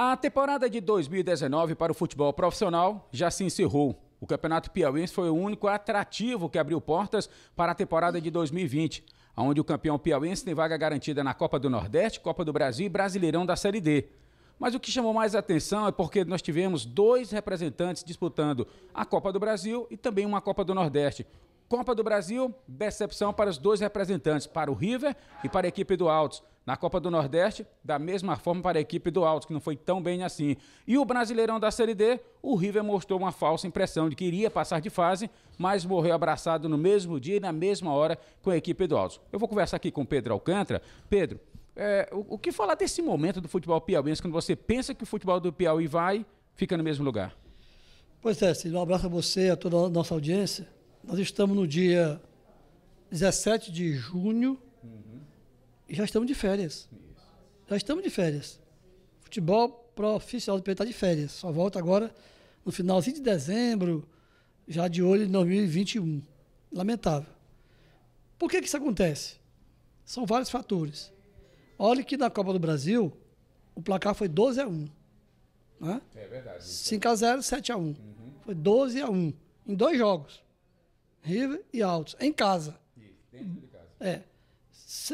A temporada de 2019 para o futebol profissional já se encerrou. O Campeonato Piauiense foi o único atrativo que abriu portas para a temporada de 2020, onde o campeão piauiense tem vaga garantida na Copa do Nordeste, Copa do Brasil e Brasileirão da Série D. Mas o que chamou mais atenção é porque nós tivemos dois representantes disputando a Copa do Brasil e também uma Copa do Nordeste. Copa do Brasil, decepção para os dois representantes, para o River e para a equipe do Altos. Na Copa do Nordeste, da mesma forma para a equipe do Altos, que não foi tão bem assim. E o Brasileirão da Série D, o River mostrou uma falsa impressão de que iria passar de fase, mas morreu abraçado no mesmo dia e na mesma hora com a equipe do Altos. Eu vou conversar aqui com Pedro Alcântara. Pedro, é, o, o que falar desse momento do futebol piauiense, quando você pensa que o futebol do Piauí vai, fica no mesmo lugar? Pois é, Cid, um abraço a você e a toda a nossa audiência. Nós estamos no dia 17 de junho uhum. e já estamos de férias. Isso. Já estamos de férias. Futebol profissional do PT está de férias. Só volta agora no finalzinho de dezembro, já de olho em 2021. Lamentável. Por que, que isso acontece? São vários fatores. Olha que na Copa do Brasil, o placar foi 12 a 1. Né? É verdade. 5 a 0, 7 a 1. Uhum. Foi 12 a 1 em dois jogos. River e Altos, em casa. Isso, dentro de casa. É.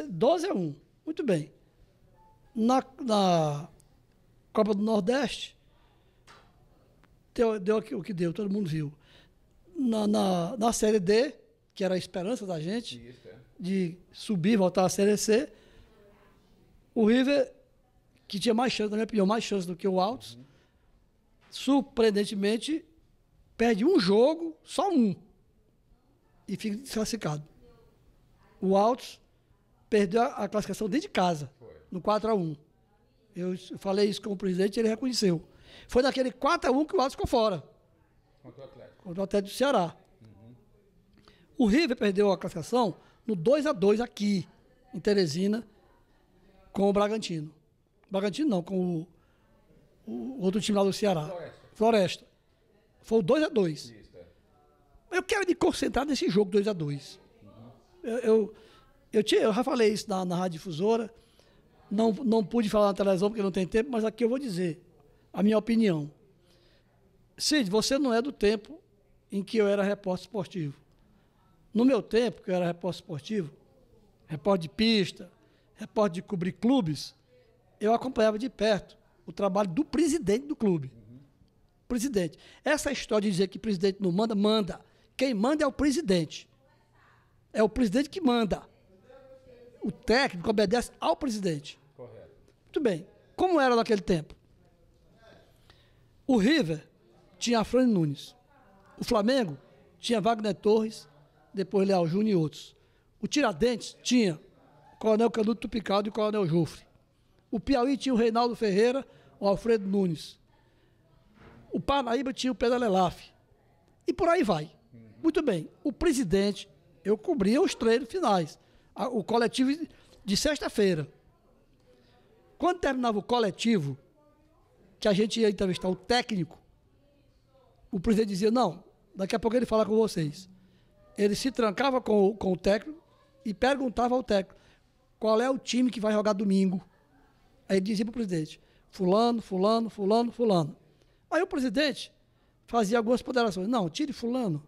12 a 1. Muito bem. Na, na Copa do Nordeste, deu, deu o que deu, todo mundo viu. Na, na, na Série D, que era a esperança da gente, Isso, é. de subir, voltar à Série C, o River, que tinha mais chance, na minha opinião, mais chance do que o Altos, uhum. surpreendentemente, perde um jogo, só um e fica desclassificado. O Altos perdeu a classificação dentro de casa, no 4 a 1 Eu falei isso com o presidente ele reconheceu. Foi naquele 4 a 1 que o Altos ficou fora. Contra o Atlético. Contra o Atlético do Ceará. Uhum. O River perdeu a classificação no 2 a 2 aqui, em Teresina, com o Bragantino. Bragantino não, com o, o outro time lá do Ceará. Floresta. Floresta. Foi o 2 a 2 eu quero me concentrar nesse jogo 2 a 2 eu, eu, eu, tinha, eu, já falei isso na, na Rádio Difusora, não, não pude falar na televisão porque não tem tempo, mas aqui eu vou dizer a minha opinião. Cid, você não é do tempo em que eu era repórter esportivo. No meu tempo, que eu era repórter esportivo, repórter de pista, repórter de cobrir clubes, eu acompanhava de perto o trabalho do presidente do clube. Presidente. Essa história de dizer que presidente não manda, manda. Quem manda é o presidente. É o presidente que manda. O técnico obedece ao presidente. Correto. Muito bem. Como era naquele tempo? O River tinha Fran Nunes. O Flamengo tinha Wagner Torres, depois Leal Júnior e outros. O Tiradentes tinha Coronel Canuto Tupicaldo e Coronel Jufre. O Piauí tinha o Reinaldo Ferreira, o Alfredo Nunes. O Paraíba tinha o Pedro Lelaf. E por aí vai. Muito bem, o presidente, eu cobria os treinos finais, a, o coletivo de sexta-feira. Quando terminava o coletivo, que a gente ia entrevistar o técnico, o presidente dizia: Não, daqui a pouco ele fala com vocês. Ele se trancava com o, com o técnico e perguntava ao técnico: Qual é o time que vai jogar domingo? Aí ele dizia para o presidente: Fulano, Fulano, Fulano, Fulano. Aí o presidente fazia algumas ponderações: Não, tire Fulano,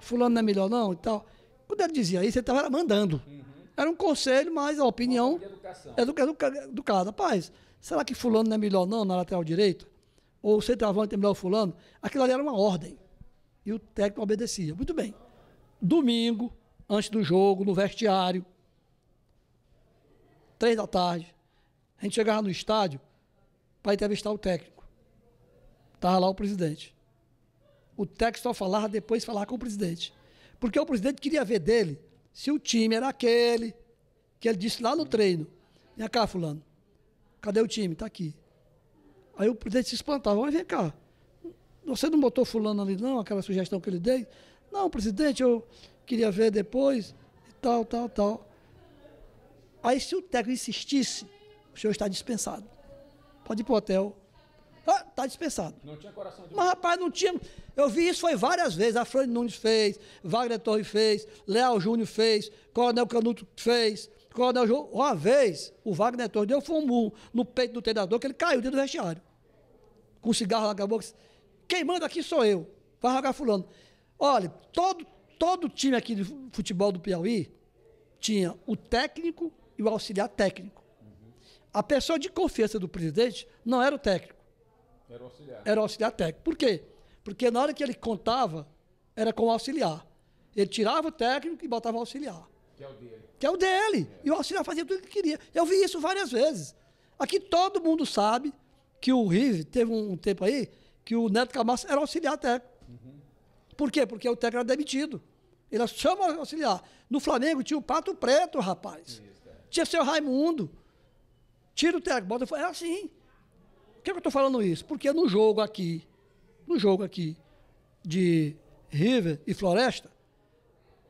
fulano não é melhor não e tal. Quando ele dizia isso, ele estava mandando. Uhum. Era um conselho, mas a opinião é educa, educa, educada. Rapaz, será que fulano não é melhor não na lateral direita? Ou o centroavante é melhor fulano? Aquilo ali era uma ordem. E o técnico obedecia. Muito bem. Domingo, antes do jogo, no vestiário, três da tarde, a gente chegava no estádio para entrevistar o técnico. Estava lá o presidente o técnico só falava depois falar com o presidente. Porque o presidente queria ver dele se o time era aquele que ele disse lá no treino. Vem cá, fulano. Cadê o time? Está aqui. Aí o presidente se espantava. Mas vem cá. Você não botou fulano ali, não? Aquela sugestão que ele deu? Não, presidente, eu queria ver depois. E tal, tal, tal. Aí se o técnico insistisse, o senhor está dispensado. Pode ir para o hotel está tá dispensado. Não tinha coração de Mas, rapaz, não tinha. Eu vi isso foi várias vezes. A Fran Nunes fez, Wagner Torre fez, Léo Júnior fez, Coronel Canuto fez, Coronel Júnior. Uma vez, o Wagner Torre deu um murro no peito do treinador que ele caiu dentro do vestiário. Com o cigarro lá na boca. Quem manda aqui sou eu. Vai jogar fulano. Olha, todo, todo time aqui de futebol do Piauí tinha o técnico e o auxiliar técnico. A pessoa de confiança do presidente não era o técnico era auxiliar. Era auxiliar técnico. Por quê? Porque na hora que ele contava, era com o auxiliar. Ele tirava o técnico e botava o auxiliar. Que é o dele. Que é o dele. É. E o auxiliar fazia tudo o que queria. Eu vi isso várias vezes. Aqui todo mundo sabe que o Rive teve um tempo aí que o Neto Camassa era auxiliar técnico. Uhum. Por quê? Porque o técnico era demitido. Ele chama auxiliar. No Flamengo tinha o Pato Preto, rapaz. Isso, é. Tinha seu Raimundo. Tira o técnico, bota. era é assim que, que eu estou falando isso? Porque no jogo aqui, no jogo aqui de River e Floresta,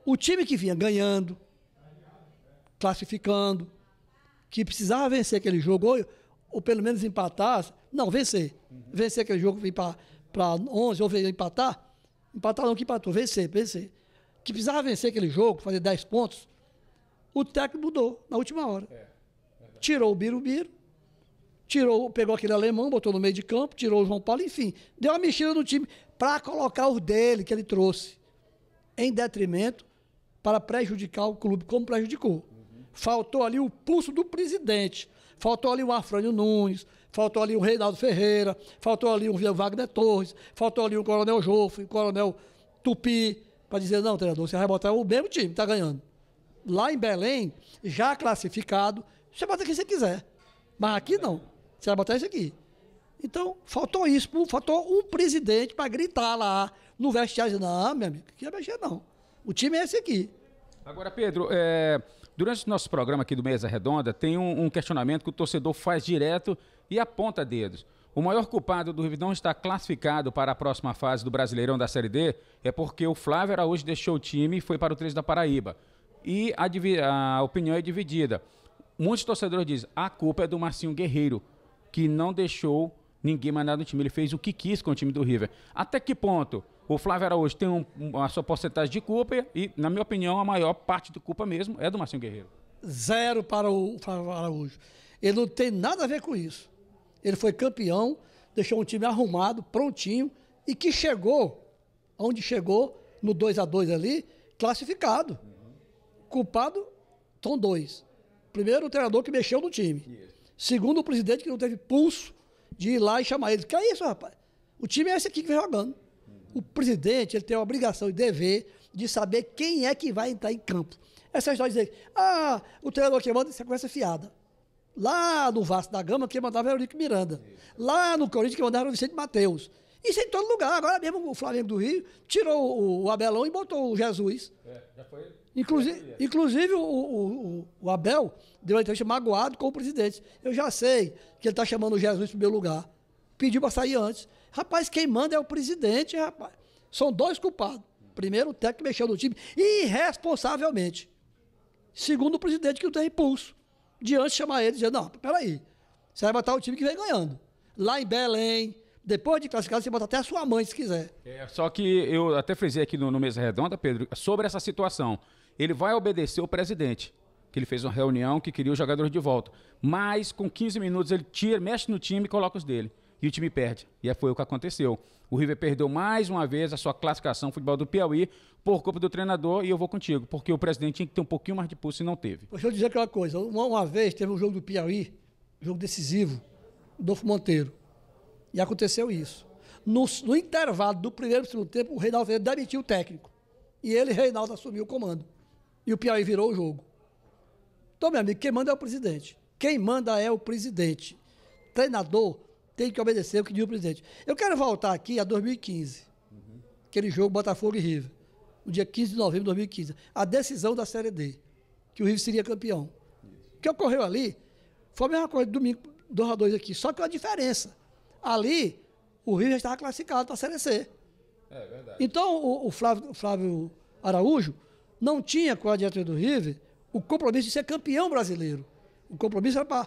o time que vinha ganhando, classificando, que precisava vencer aquele jogo, ou, ou pelo menos empatar, não, vencer. Uhum. Vencer aquele jogo, vir para 11, ou empatar, empatar não que empatou, vencer, vencer. Que precisava vencer aquele jogo, fazer 10 pontos, o técnico mudou na última hora. É, Tirou o Birubiru, tirou, pegou aquele alemão, botou no meio de campo, tirou o João Paulo, enfim, deu uma mexida no time para colocar o dele que ele trouxe, em detrimento para prejudicar o clube, como prejudicou. Uhum. Faltou ali o pulso do presidente, faltou ali o Afrânio Nunes, faltou ali o Reinaldo Ferreira, faltou ali o Wagner Torres, faltou ali o Coronel Joffre, o Coronel Tupi, para dizer, não, treinador, você vai botar o mesmo time, está ganhando. Lá em Belém, já classificado, você bota quem você quiser. Mas aqui não. Você vai botar isso aqui. Então, faltou isso, faltou um presidente para gritar lá no vestiário. Não, ah, meu amigo, que ia mexer não. O time é esse aqui. Agora, Pedro, é, durante o nosso programa aqui do Mesa Redonda, tem um, um questionamento que o torcedor faz direto e aponta dedos. O maior culpado do Rividão está classificado para a próxima fase do Brasileirão da Série D é porque o Flávio Araújo deixou o time e foi para o 3 da Paraíba. E a, a opinião é dividida. Muitos torcedores dizem a culpa é do Marcinho Guerreiro, que não deixou ninguém mais nada no time. Ele fez o que quis com o time do River. Até que ponto? O Flávio Araújo tem um, a sua porcentagem de culpa e, na minha opinião, a maior parte de culpa mesmo é do Marcinho Guerreiro. Zero para o Flávio Araújo. Ele não tem nada a ver com isso. Ele foi campeão, deixou um time arrumado, prontinho, e que chegou onde chegou, no 2 a 2 ali, classificado. Uhum. Culpado são dois. Primeiro, o treinador que mexeu no time. Yes. Segundo o presidente, que não teve pulso de ir lá e chamar ele. Que é isso, rapaz? O time é esse aqui que vem jogando. O presidente ele tem a obrigação e dever de saber quem é que vai entrar em campo. Essa é história de dizer, ah, o treinador que manda, isso é conversa fiada. Lá no Vasco da Gama, quem mandava era o Eurico Miranda. Lá no Corinthians, quem mandava era o Vicente Mateus. Isso é em todo lugar. Agora mesmo o Flamengo do Rio tirou o Abelão e botou o Jesus. É, já foi é. Inclusive, inclusive o, o, o, Abel deu uma entrevista magoado com o presidente. Eu já sei que ele está chamando o Jesus para o meu lugar. Pediu para sair antes. Rapaz, quem manda é o presidente, rapaz. São dois culpados. Primeiro, o técnico mexeu no time irresponsavelmente. Segundo, o presidente que não tem impulso. Diante chamar ele e não, peraí, você vai botar o time que vem ganhando. Lá em Belém, depois de classificado, você bota até a sua mãe se quiser. É, só que eu até frisei aqui no, no Mesa Redonda, Pedro, sobre essa situação ele vai obedecer o presidente, que ele fez uma reunião que queria os jogadores de volta. Mas com 15 minutos ele tira, mexe no time e coloca os dele. E o time perde. E foi o que aconteceu. O River perdeu mais uma vez a sua classificação futebol do Piauí por culpa do treinador e eu vou contigo, porque o presidente tinha que ter um pouquinho mais de pulso e não teve. Deixa eu dizer aquela coisa. Uma, uma vez teve um jogo do Piauí, jogo decisivo, Dolfo Monteiro. E aconteceu isso. No, no intervalo do primeiro e segundo tempo, o Reinaldo demitiu o técnico. E ele, Reinaldo, assumiu o comando. E o Piauí virou o jogo. Então, meu amigo, quem manda é o presidente. Quem manda é o presidente. Treinador tem que obedecer o que diz o presidente. Eu quero voltar aqui a 2015. Uhum. Aquele jogo Botafogo e River. No dia 15 de novembro de 2015. A decisão da Série D. Que o River seria campeão. Isso. O que ocorreu ali foi a mesma coisa do domingo 2 a 2 aqui. Só que a diferença. Ali, o River já estava classificado para a Série C. É verdade. Então, o, o Flávio, o Flávio Araújo não tinha com a diretoria do River o compromisso de ser campeão brasileiro. O compromisso era para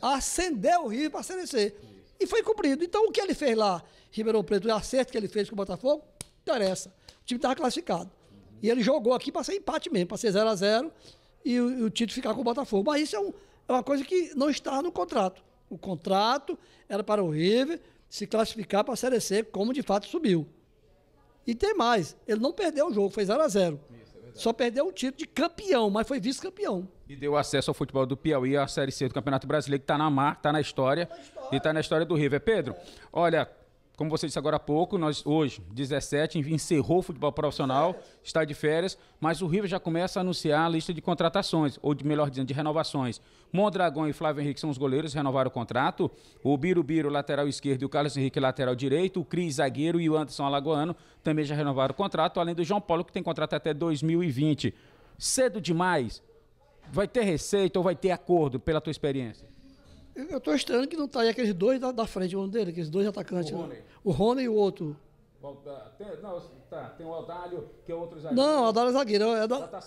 acender o River para a Série C. E foi cumprido. Então, o que ele fez lá, Ribeirão Preto, o acerto que ele fez com o Botafogo, interessa. O time estava classificado. Uhum. E ele jogou aqui para ser empate mesmo, para ser 0x0 e o, o título ficar com o Botafogo. Mas isso é, um, é uma coisa que não estava no contrato. O contrato era para o River se classificar para a Série C, como de fato subiu. E tem mais, ele não perdeu o jogo, foi 0 a 0 Isso. Só perdeu um título de campeão, mas foi vice-campeão. E deu acesso ao futebol do Piauí, à Série C do Campeonato Brasileiro, que está na mar, está na história, tá na história. e está na história do River. Pedro, olha, como você disse agora há pouco, nós hoje, 17, encerrou o futebol profissional, está de férias, mas o River já começa a anunciar a lista de contratações, ou de melhor dizendo, de renovações. Mondragão e Flávio Henrique são os goleiros, renovaram o contrato. O Birubiru, lateral esquerdo, e o Carlos Henrique, lateral direito. O Cris, zagueiro, e o Anderson Alagoano também já renovaram o contrato, além do João Paulo, que tem contrato até 2020. Cedo demais? Vai ter receita ou vai ter acordo, pela tua experiência? Eu estou estranho que não está aí aqueles dois da, da frente, um deles, aqueles dois atacantes. O né? Rony, né? o Rony e o outro. tem, não, tá, tem o Adalho, que é outro zagueiro. Não, o Adalho é zagueiro. É da...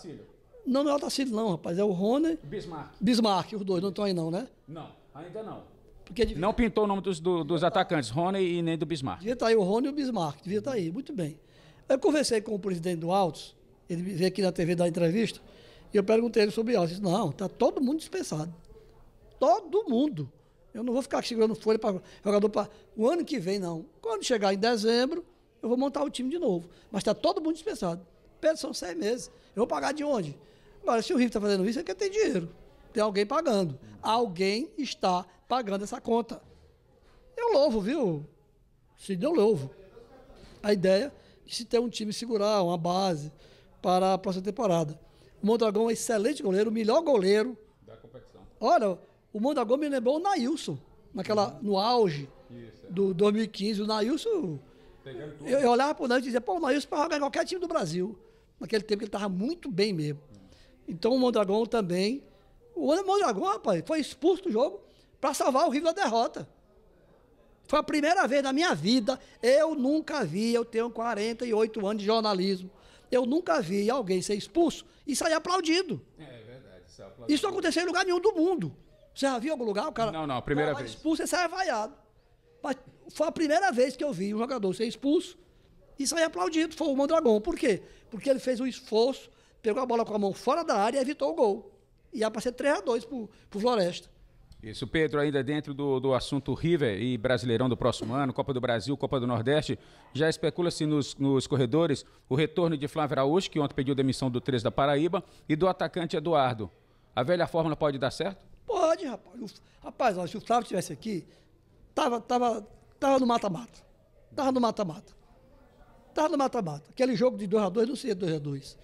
Não, não é o Atacílio, não, rapaz. É o Rony. Bismarck. Bismarck, os dois. Não estão aí, não, né? Não, ainda não. Porque é devia... Não pintou o nome dos, do, dos atacantes, Rony e nem do Bismarck. Devia estar tá aí o Rony e o Bismarck. Devia estar tá aí. Muito bem. Eu conversei com o presidente do Altos. Ele veio aqui na TV dar entrevista. E eu perguntei ele sobre Altos. Ele disse: não, está todo mundo dispensado todo mundo. Eu não vou ficar segurando folha para jogador para o ano que vem, não. Quando chegar em dezembro, eu vou montar o time de novo. Mas está todo mundo dispensado. pede são seis meses. Eu vou pagar de onde? Agora, se o Rio está fazendo isso, é que tem dinheiro. Tem alguém pagando. Alguém está pagando essa conta. Eu louvo, viu? Se deu louvo. A ideia de se ter um time segurar, uma base para a próxima temporada. O Mondragão é um excelente goleiro, o melhor goleiro. Da competição. Olha, o Mondragão me lembrou o Nailson, naquela, no auge Isso, é. do 2015. O Nailson. Eu, eu olhava o Nailson e dizia, pô, o Nailson para jogar qualquer time do Brasil. Naquele tempo ele estava muito bem mesmo. Então o Mondragão também. O Mondragão, rapaz, foi expulso do jogo para salvar o Rio da derrota. Foi a primeira vez na minha vida, eu nunca vi, eu tenho 48 anos de jornalismo, eu nunca vi alguém ser expulso e sair aplaudido. É, é verdade. Isso, é aplaudido. isso não aconteceu em lugar nenhum do mundo. Já viu algum lugar o cara? Não, não, primeira vez. Expulso, e sai vaiado. Mas foi a primeira vez que eu vi um jogador ser expulso e sair aplaudido. Foi o Mondragão. Por quê? Porque ele fez um esforço, pegou a bola com a mão fora da área e evitou o gol. E ia para ser 3x2 pro, pro Floresta. Isso, Pedro, ainda dentro do, do assunto River e Brasileirão do próximo ano, Copa do Brasil, Copa do Nordeste, já especula-se nos, nos corredores o retorno de Flávio Araújo, que ontem pediu demissão do 3 da Paraíba, e do atacante Eduardo. A velha fórmula pode dar certo? Pode, rapaz. O, rapaz, ó, se o Flávio estivesse aqui, tava, tava, tava no mata-mata. Tava no mata-mata. Tava no mata-mata. Aquele jogo de 2x2 não seria 2x2.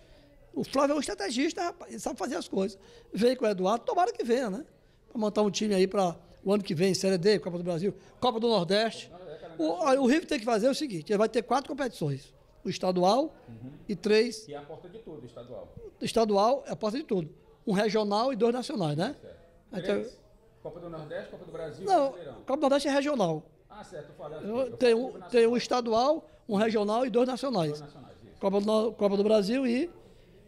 O Flávio é um estrategista, rapaz. Ele sabe fazer as coisas. Veio com o Eduardo, tomara que venha, né? Para montar um time aí para o ano que vem, Série D, Copa do Brasil, Copa do Nordeste. O, o Rio tem que fazer o seguinte: ele vai ter quatro competições. O estadual uhum. e três. E é a porta de tudo, o estadual. o Estadual é a porta de tudo. Um regional e dois nacionais, né? Certo até... Então, Copa do Nordeste, Copa do Brasil Não, Copa do Nordeste é regional. Ah, certo. Falei, tem, um, tem um estadual, um regional e dois nacionais. Dois nacionais Copa, do, Copa do Brasil e...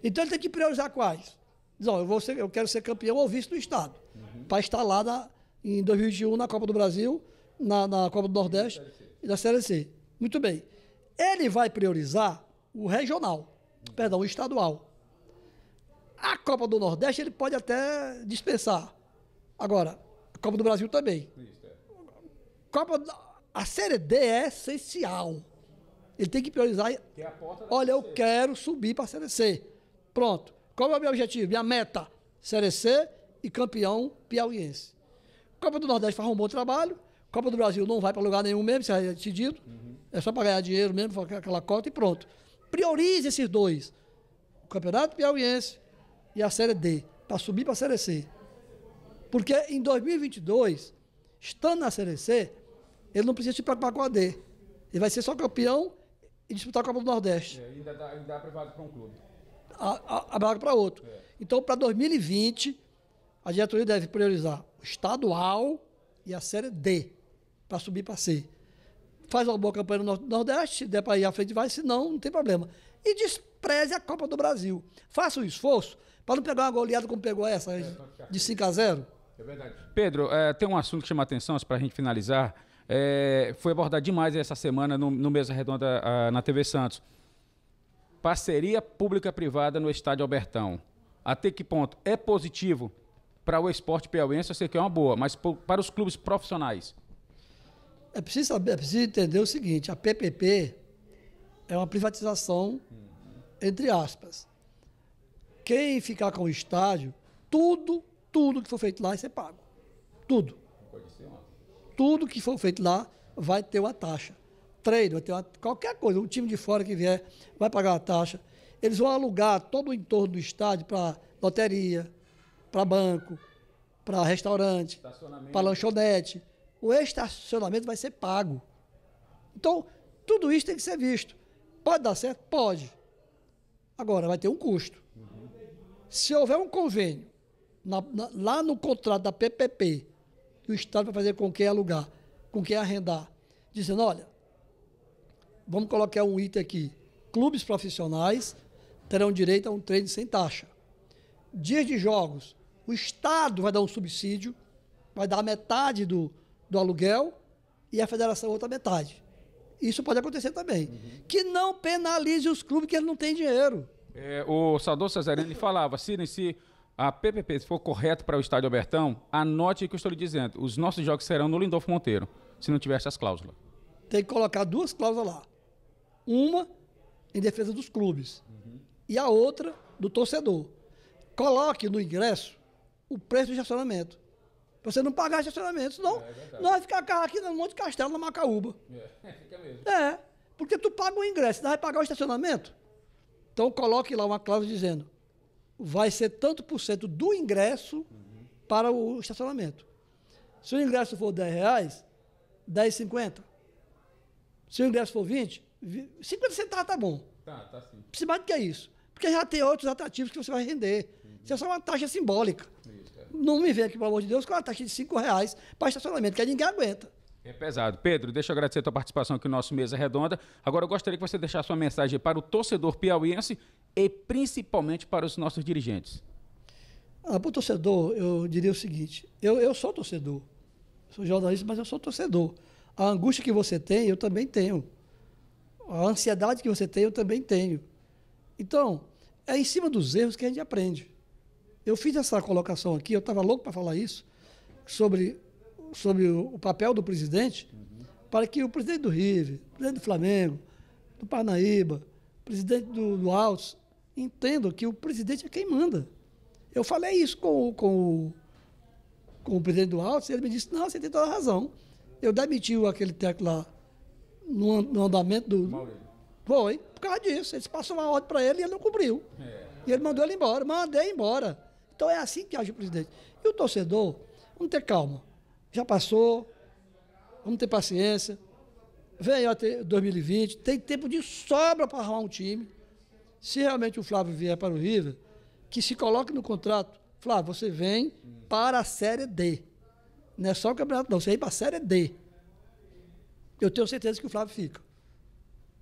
Então ele tem que priorizar quais? Diz, ó, eu, vou ser, eu quero ser campeão ou vice do estado. Uhum. Para estar lá na, em 2021 na Copa do Brasil, na, na Copa do Nordeste e na Série C. Muito bem. Ele vai priorizar o regional, uhum. perdão, o estadual. A Copa do Nordeste ele pode até dispensar. Agora, Copa do Brasil também. É. Copa a Série D é essencial. Ele tem que priorizar. Olha, eu quero subir para a Série C. Pronto. Qual é o meu objetivo? Minha meta: Série C e campeão piauiense. Copa do Nordeste faz um bom trabalho. Copa do Brasil não vai para lugar nenhum mesmo, se é decidido. Uhum. É só para ganhar dinheiro mesmo, aquela cota e pronto. Priorize esses dois: o Campeonato Piauiense e a Série D, para subir para a Série C. Porque em 2022, estando na C ele não precisa se preocupar com a D. Ele vai ser só campeão e disputar a Copa do Nordeste. É, ainda dá, ainda dá para um clube. A, a, vaga para outro. É. Então, para 2020, a diretoria deve priorizar o estadual e a Série D, para subir para C. Faz uma boa campanha no Nordeste, se der para ir à frente, vai, senão não tem problema. E despreze a Copa do Brasil. Faça um esforço para não pegar uma goleada como pegou essa, é, de 5 a 0 é verdade. Pedro, é, tem um assunto que chama a atenção para a gente finalizar. É, foi abordado demais essa semana no, no Mesa Redonda a, na TV Santos. Parceria pública-privada no estádio Albertão. Até que ponto é positivo para o esporte piauiense? Eu sei que é uma boa, mas para os clubes profissionais? É preciso, saber, é preciso entender o seguinte: a PPP é uma privatização, hum. entre aspas. Quem ficar com o estádio, tudo tudo que for feito lá vai ser é pago. Tudo. Tudo que for feito lá vai ter uma taxa. Trade, vai ter uma, qualquer coisa. O time de fora que vier vai pagar uma taxa. Eles vão alugar todo o entorno do estádio para loteria, para banco, para restaurante, para lanchonete. O estacionamento vai ser pago. Então, tudo isso tem que ser visto. Pode dar certo? Pode. Agora, vai ter um custo. Se houver um convênio na, na, lá no contrato da PPP, que o Estado vai fazer com quem alugar, com quem arrendar, dizendo, olha, vamos colocar um item aqui, clubes profissionais terão direito a um treino sem taxa. Dias de jogos, o Estado vai dar um subsídio, vai dar metade do, do aluguel e a federação outra metade. Isso pode acontecer também. Uhum. Que não penalize os clubes que eles não têm dinheiro. É, o Salvador Cesarini falava, Cine, se a PPP, se for correto para o Estádio Albertão, anote o que eu estou lhe dizendo. Os nossos jogos serão no Lindolfo Monteiro, se não tiver essas cláusulas. Tem que colocar duas cláusulas lá. Uma em defesa dos clubes uhum. e a outra do torcedor. Coloque no ingresso o preço do estacionamento. Para você não pagar estacionamento, senão é, é nós ficar carro aqui no Monte Castelo, na Macaúba. É, fica mesmo. É, porque tu paga o ingresso, não vai pagar o estacionamento. Então coloque lá uma cláusula dizendo vai ser tanto por cento do ingresso uhum. para o estacionamento. Se o ingresso for 10 reais, 10,50. Se o ingresso for 20, 50 centavos tá bom. Tá, tá sim. Precisa mais do que é isso. Porque já tem outros atrativos que você vai render. Uhum. Isso é só uma taxa simbólica. Isso, é. Não me venha aqui, pelo amor de Deus, com uma taxa de 5 reais para estacionamento, que ninguém aguenta. É pesado. Pedro, deixa eu agradecer a tua participação aqui no nosso Mesa Redonda. Agora eu gostaria que você deixasse sua mensagem para o torcedor piauiense e principalmente para os nossos dirigentes? Ah, para o torcedor, eu diria o seguinte: eu, eu sou torcedor, sou jornalista, mas eu sou torcedor. A angústia que você tem, eu também tenho. A ansiedade que você tem, eu também tenho. Então, é em cima dos erros que a gente aprende. Eu fiz essa colocação aqui, eu estava louco para falar isso, sobre, sobre o papel do presidente, uhum. para que o presidente do River, presidente do Flamengo, do Parnaíba, presidente do, do Altos, entendo que o presidente é quem manda. Eu falei isso com, com, com o presidente do Alto, ele me disse, não, você tem toda a razão. Eu demiti aquele técnico lá no, no andamento do. Foi, por causa disso. Eles passaram uma ordem para ele e ele não cumpriu. É. E ele mandou ele embora, mandei embora. Então é assim que age o presidente. E o torcedor, vamos ter calma. Já passou, vamos ter paciência. Vem até 2020, tem tempo de sobra para arrumar um time se realmente o Flávio vier para o River, que se coloque no contrato, Flávio, você vem para a Série D. Não é só o campeonato, não, você vem para a Série D. Eu tenho certeza que o Flávio fica.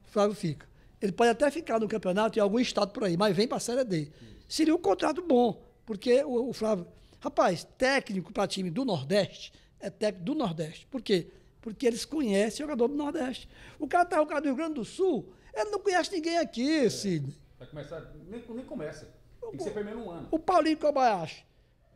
O Flávio fica. Ele pode até ficar no campeonato em algum estado por aí, mas vem para a Série D. Seria um contrato bom, porque o, o Flávio. Rapaz, técnico para time do Nordeste é técnico do Nordeste. Por quê? Porque eles conhecem o jogador do Nordeste. O cara tá o no Rio Grande do Sul, ele não conhece ninguém aqui, é. Sidney. Vai começar, nem, nem começa. Tem que ser um ano. O Paulinho Kobayashi.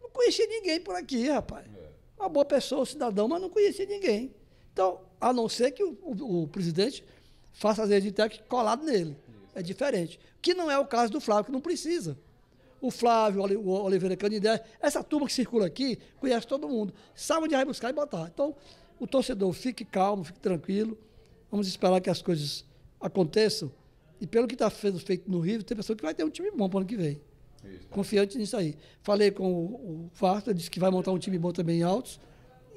Não conhecia ninguém por aqui, rapaz. É. Uma boa pessoa, um cidadão, mas não conhecia ninguém. Então, a não ser que o, o, o presidente faça as redes internas colado nele. Isso. É diferente. Que não é o caso do Flávio, que não precisa. O Flávio, o Oliveira Canindé, essa turma que circula aqui, conhece todo mundo. Sabe onde vai buscar e botar. Então, o torcedor fique calmo, fique tranquilo. Vamos esperar que as coisas aconteçam e pelo que está sendo feito no Rio tem pessoa que vai ter um time bom para o ano que vem. Isso. Confiante nisso aí. Falei com o, o Farta, disse que vai montar um time bom também em altos.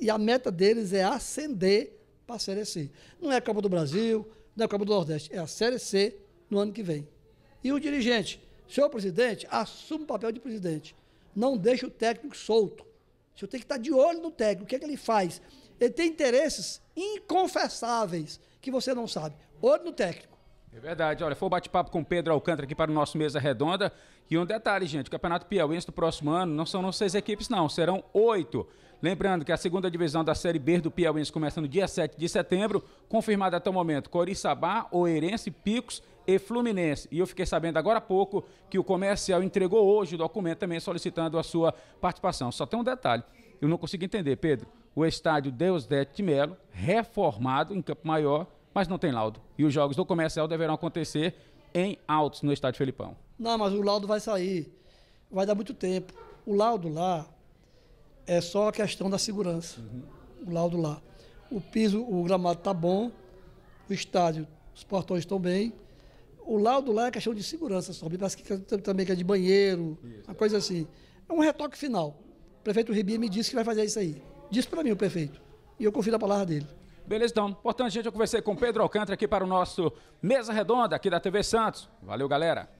E a meta deles é ascender para a Série C. Não é a Copa do Brasil, não é a Copa do Nordeste, é a Série C no ano que vem. E o dirigente, senhor presidente, assume o papel de presidente. Não deixa o técnico solto. O senhor tem que estar tá de olho no técnico. O que é que ele faz? Ele tem interesses inconfessáveis que você não sabe. Olho no técnico. É verdade. Olha, foi o bate-papo com Pedro Alcântara aqui para o nosso Mesa Redonda. E um detalhe, gente, o Campeonato Piauiense do próximo ano não são seis equipes, não, serão oito. Lembrando que a segunda divisão da Série B do Piauiense começa no dia 7 de setembro, confirmada até o momento Coriçaba, Oeirense, Picos e Fluminense. E eu fiquei sabendo agora há pouco que o comercial entregou hoje o documento também solicitando a sua participação. Só tem um detalhe, eu não consigo entender, Pedro. O estádio Deusdete de Melo, reformado em Campo Maior, mas não tem laudo. E os jogos do comercial deverão acontecer em altos no estádio Felipão. Não, mas o laudo vai sair. Vai dar muito tempo. O laudo lá é só a questão da segurança. Uhum. O laudo lá. O piso, o gramado tá bom, o estádio, os portões estão bem. O laudo lá é questão de segurança só. Me parece que é também que é de banheiro, isso, uma coisa assim. É um retoque final. O prefeito Ribia me disse que vai fazer isso aí. Disse para mim o prefeito. E eu confio na palavra dele. Beleza, então. Importante, gente, eu conversei com Pedro Alcântara aqui para o nosso Mesa Redonda aqui da TV Santos. Valeu, galera.